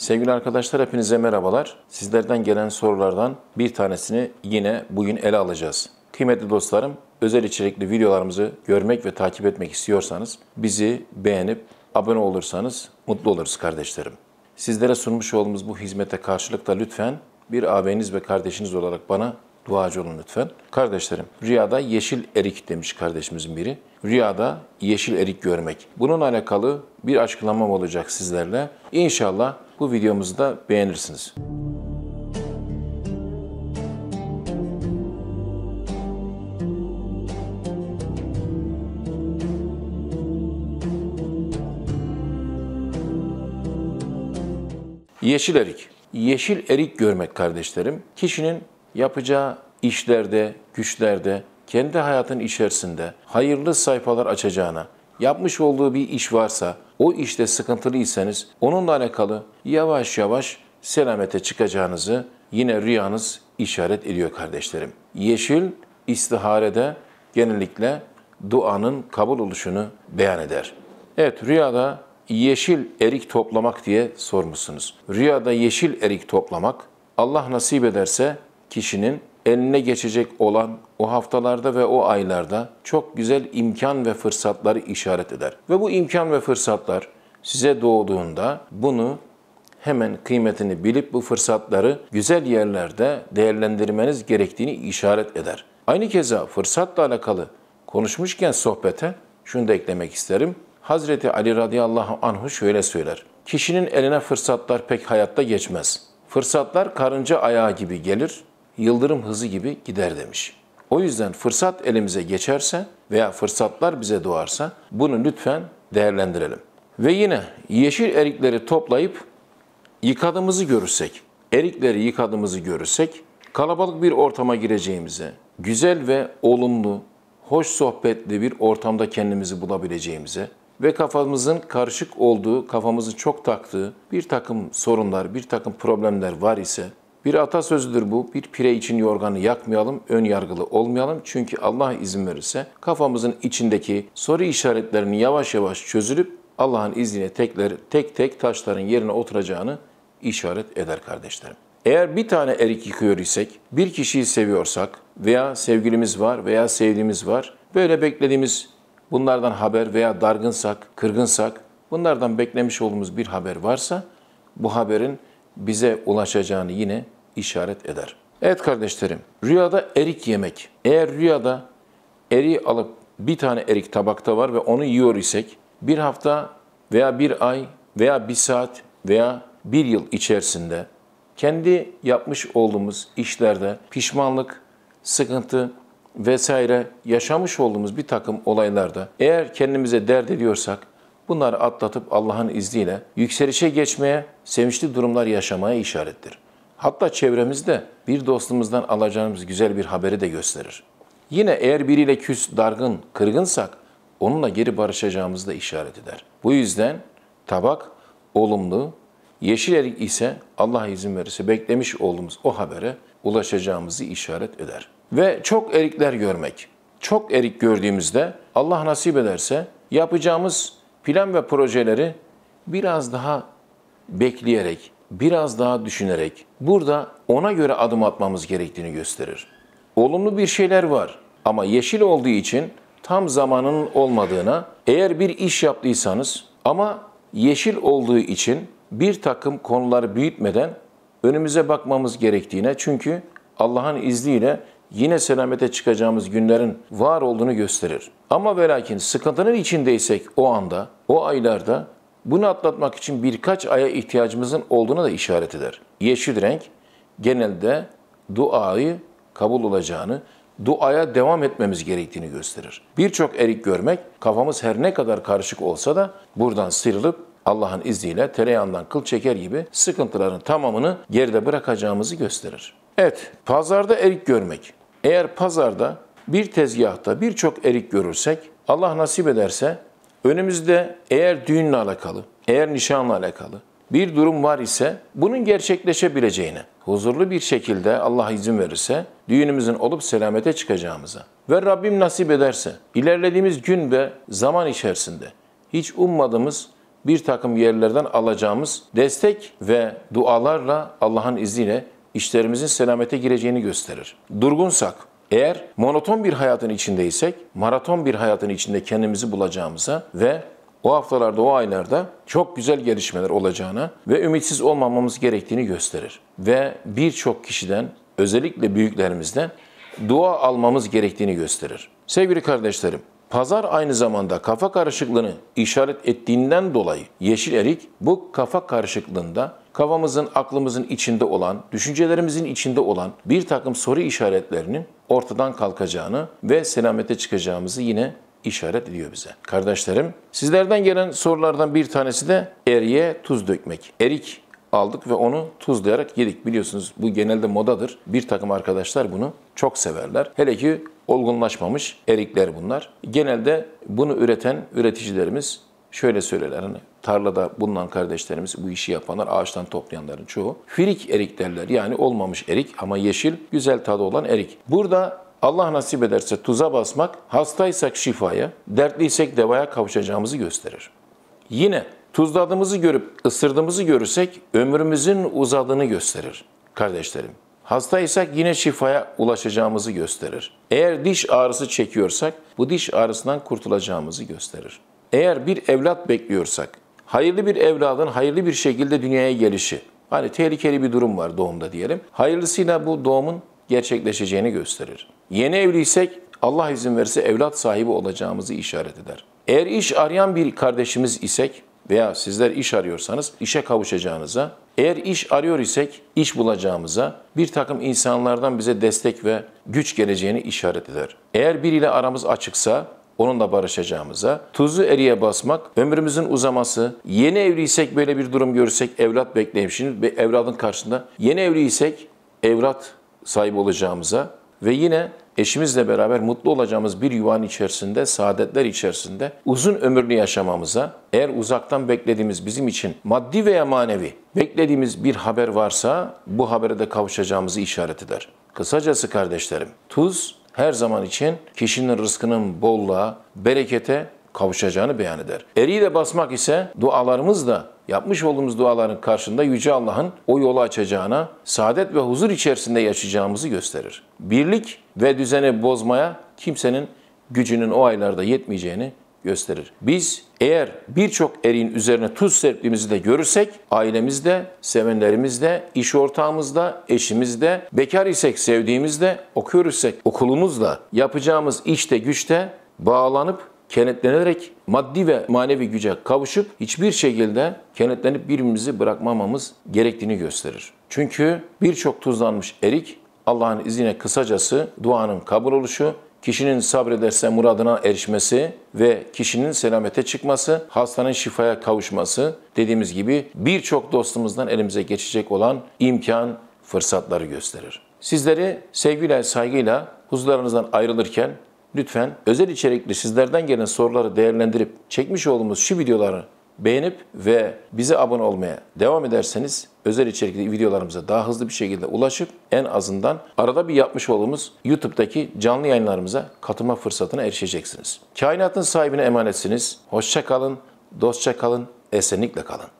Sevgili arkadaşlar hepinize merhabalar. Sizlerden gelen sorulardan bir tanesini yine bugün ele alacağız. Kıymetli dostlarım, özel içerikli videolarımızı görmek ve takip etmek istiyorsanız bizi beğenip abone olursanız mutlu oluruz kardeşlerim. Sizlere sunmuş olduğumuz bu hizmete karşılık da lütfen bir abiniz ve kardeşiniz olarak bana duacı olun lütfen. Kardeşlerim, rüyada yeşil erik demiş kardeşimizin biri. Rüyada yeşil erik görmek. Bununla alakalı bir açıklamam olacak sizlerle. İnşallah bu videomuzu da beğenirsiniz. Yeşil erik. Yeşil erik görmek kardeşlerim, kişinin yapacağı işlerde, güçlerde, kendi hayatın içerisinde hayırlı sayfalar açacağına, yapmış olduğu bir iş varsa, o işte sıkıntılıysanız onunla alakalı yavaş yavaş selamete çıkacağınızı yine rüyanız işaret ediyor kardeşlerim. Yeşil istiharede genellikle duanın kabul oluşunu beyan eder. Evet rüyada yeşil erik toplamak diye sormuşsunuz. Rüyada yeşil erik toplamak Allah nasip ederse kişinin eline geçecek olan o haftalarda ve o aylarda çok güzel imkan ve fırsatları işaret eder. Ve bu imkan ve fırsatlar size doğduğunda bunu hemen kıymetini bilip bu fırsatları güzel yerlerde değerlendirmeniz gerektiğini işaret eder. Aynı keza fırsatla alakalı konuşmuşken sohbete şunu da eklemek isterim. Hazreti Ali radıyallahu anhu şöyle söyler. Kişinin eline fırsatlar pek hayatta geçmez. Fırsatlar karınca ayağı gibi gelir, yıldırım hızı gibi gider demiş. O yüzden fırsat elimize geçerse veya fırsatlar bize doğarsa bunu lütfen değerlendirelim. Ve yine yeşil erikleri toplayıp yıkadığımızı görürsek, erikleri yıkadığımızı görürsek kalabalık bir ortama gireceğimizi, güzel ve olumlu, hoş sohbetli bir ortamda kendimizi bulabileceğimizi ve kafamızın karışık olduğu, kafamızı çok taktığı bir takım sorunlar, bir takım problemler var ise bir atasözüdür bu. Bir pire için yorganı yakmayalım, ön yargılı olmayalım. Çünkü Allah izin verirse kafamızın içindeki soru işaretlerinin yavaş yavaş çözülüp Allah'ın izniyle tekler, tek tek taşların yerine oturacağını işaret eder kardeşlerim. Eğer bir tane erik yıkıyor isek, bir kişiyi seviyorsak veya sevgilimiz var veya sevdiğimiz var, böyle beklediğimiz bunlardan haber veya dargınsak, kırgınsak, bunlardan beklemiş olduğumuz bir haber varsa bu haberin bize ulaşacağını yine işaret eder. Evet kardeşlerim, rüyada erik yemek. Eğer rüyada eriği alıp bir tane erik tabakta var ve onu yiyor isek, bir hafta veya bir ay veya bir saat veya bir yıl içerisinde kendi yapmış olduğumuz işlerde pişmanlık, sıkıntı vesaire yaşamış olduğumuz bir takım olaylarda eğer kendimize dert ediyorsak Bunları atlatıp Allah'ın izniyle yükselişe geçmeye, sevinçli durumlar yaşamaya işarettir. Hatta çevremizde bir dostumuzdan alacağımız güzel bir haberi de gösterir. Yine eğer biriyle küs, dargın, kırgınsak onunla geri barışacağımızı da işaret eder. Bu yüzden tabak olumlu, yeşil erik ise Allah izin verirse beklemiş olduğumuz o habere ulaşacağımızı işaret eder. Ve çok erikler görmek. Çok erik gördüğümüzde Allah nasip ederse yapacağımız plan ve projeleri biraz daha bekleyerek, biraz daha düşünerek burada ona göre adım atmamız gerektiğini gösterir. Olumlu bir şeyler var ama yeşil olduğu için tam zamanının olmadığına, eğer bir iş yaptıysanız ama yeşil olduğu için bir takım konuları büyütmeden önümüze bakmamız gerektiğine çünkü Allah'ın izniyle yine selamete çıkacağımız günlerin var olduğunu gösterir. Ama ve lakin sıkıntının içindeysek o anda, o aylarda bunu atlatmak için birkaç aya ihtiyacımızın olduğuna da işaret eder. Yeşil renk genelde duayı kabul olacağını, duaya devam etmemiz gerektiğini gösterir. Birçok erik görmek kafamız her ne kadar karışık olsa da buradan sıyrılıp Allah'ın izniyle tereyağından kıl çeker gibi sıkıntıların tamamını geride bırakacağımızı gösterir. Evet, pazarda erik görmek. Eğer pazarda bir tezgahta birçok erik görürsek Allah nasip ederse önümüzde eğer düğünle alakalı, eğer nişanla alakalı bir durum var ise bunun gerçekleşebileceğini, huzurlu bir şekilde Allah izin verirse düğünümüzün olup selamete çıkacağımıza ve Rabbim nasip ederse ilerlediğimiz gün ve zaman içerisinde hiç ummadığımız bir takım yerlerden alacağımız destek ve dualarla Allah'ın izniyle işlerimizin selamete gireceğini gösterir. Durgunsak, eğer monoton bir hayatın içindeysek, maraton bir hayatın içinde kendimizi bulacağımıza ve o haftalarda, o aylarda çok güzel gelişmeler olacağına ve ümitsiz olmamamız gerektiğini gösterir. Ve birçok kişiden, özellikle büyüklerimizden dua almamız gerektiğini gösterir. Sevgili kardeşlerim, Pazar aynı zamanda kafa karışıklığını işaret ettiğinden dolayı yeşil erik bu kafa karışıklığında kafamızın, aklımızın içinde olan, düşüncelerimizin içinde olan bir takım soru işaretlerinin ortadan kalkacağını ve selamete çıkacağımızı yine işaret ediyor bize. Kardeşlerim, sizlerden gelen sorulardan bir tanesi de eriye tuz dökmek. Erik aldık ve onu tuzlayarak yedik. Biliyorsunuz bu genelde modadır. Bir takım arkadaşlar bunu çok severler. Hele ki Olgunlaşmamış erikler bunlar. Genelde bunu üreten üreticilerimiz şöyle söylerler. Hani tarlada bulunan kardeşlerimiz, bu işi yapanlar, ağaçtan toplayanların çoğu. Firik erik derler. Yani olmamış erik ama yeşil, güzel tadı olan erik. Burada Allah nasip ederse tuza basmak, hastaysak şifaya, dertliysek devaya kavuşacağımızı gösterir. Yine tuzladığımızı görüp ısırdığımızı görürsek ömrümüzün uzadığını gösterir kardeşlerim. Hastaysak yine şifaya ulaşacağımızı gösterir. Eğer diş ağrısı çekiyorsak bu diş ağrısından kurtulacağımızı gösterir. Eğer bir evlat bekliyorsak, hayırlı bir evladın hayırlı bir şekilde dünyaya gelişi, hani tehlikeli bir durum var doğumda diyelim, hayırlısıyla bu doğumun gerçekleşeceğini gösterir. Yeni evliysek Allah izin verirse evlat sahibi olacağımızı işaret eder. Eğer iş arayan bir kardeşimiz isek veya sizler iş arıyorsanız işe kavuşacağınıza, eğer iş arıyor isek iş bulacağımıza bir takım insanlardan bize destek ve güç geleceğini işaret eder. Eğer biriyle aramız açıksa onunla barışacağımıza, tuzu eriye basmak, ömrümüzün uzaması, yeni evliysek böyle bir durum görürsek evlat bekleyip şimdi evladın karşısında yeni evliysek evlat sahibi olacağımıza ve yine eşimizle beraber mutlu olacağımız bir yuvanın içerisinde, saadetler içerisinde uzun ömürlü yaşamamıza, eğer uzaktan beklediğimiz bizim için maddi veya manevi beklediğimiz bir haber varsa bu habere de kavuşacağımızı işaret eder. Kısacası kardeşlerim, tuz her zaman için kişinin rızkının bolluğa, berekete kavuşacağını beyan eder. Eriyle basmak ise dualarımız da yapmış olduğumuz duaların karşında Yüce Allah'ın o yolu açacağına, saadet ve huzur içerisinde yaşayacağımızı gösterir. Birlik ve düzeni bozmaya kimsenin gücünün o aylarda yetmeyeceğini gösterir. Biz eğer birçok erin üzerine tuz serptiğimizi de görürsek ailemizde, sevenlerimizde, iş ortağımızda, eşimizde, bekar isek sevdiğimizde, okuyor isek okulumuzla yapacağımız işte güçte bağlanıp kenetlenerek maddi ve manevi güce kavuşup hiçbir şekilde kenetlenip birbirimizi bırakmamamız gerektiğini gösterir. Çünkü birçok tuzlanmış erik Allah'ın izniyle kısacası duanın kabul oluşu, kişinin sabrederse muradına erişmesi ve kişinin selamete çıkması, hastanın şifaya kavuşması dediğimiz gibi birçok dostumuzdan elimize geçecek olan imkan, fırsatları gösterir. Sizleri sevgiyle, saygıyla huzurlarınızdan ayrılırken lütfen özel içerikli sizlerden gelen soruları değerlendirip çekmiş olduğumuz şu videoları beğenip ve bize abone olmaya devam ederseniz özel içerikli videolarımıza daha hızlı bir şekilde ulaşıp en azından arada bir yapmış olduğumuz YouTube'daki canlı yayınlarımıza katılma fırsatına erişeceksiniz. Kainatın sahibine emanetsiniz. Hoşça kalın, dostça kalın, esenlikle kalın.